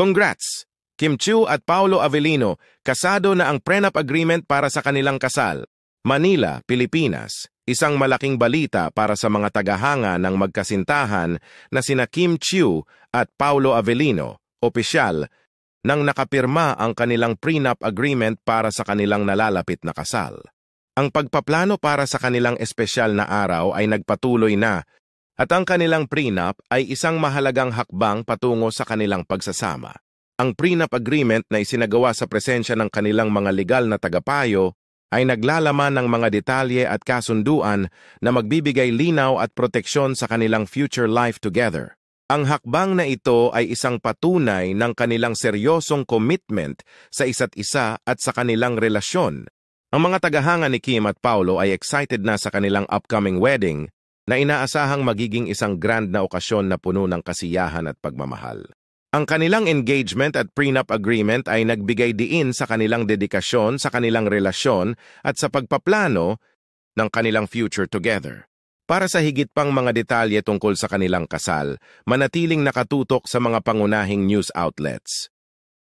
Congrats! Kim Chu at Paolo Avellino, kasado na ang prenup agreement para sa kanilang kasal. Manila, Pilipinas, isang malaking balita para sa mga tagahanga ng magkasintahan na sina Kim Chu at Paolo Avellino, opisyal, nang nakapirma ang kanilang prenup agreement para sa kanilang nalalapit na kasal. Ang pagpaplano para sa kanilang espesyal na araw ay nagpatuloy na at ang kanilang prenup ay isang mahalagang hakbang patungo sa kanilang pagsasama. Ang prenup agreement na isinagawa sa presensya ng kanilang mga legal na tagapayo ay naglalaman ng mga detalye at kasunduan na magbibigay linaw at proteksyon sa kanilang future life together. Ang hakbang na ito ay isang patunay ng kanilang seryosong commitment sa isa't isa at sa kanilang relasyon. Ang mga tagahanga ni Kim at Paolo ay excited na sa kanilang upcoming wedding na inaasahang magiging isang grand na okasyon na puno ng kasiyahan at pagmamahal. Ang kanilang engagement at prenup agreement ay nagbigay diin sa kanilang dedikasyon sa kanilang relasyon at sa pagpaplano ng kanilang future together. Para sa higit pang mga detalye tungkol sa kanilang kasal, manatiling nakatutok sa mga pangunahing news outlets.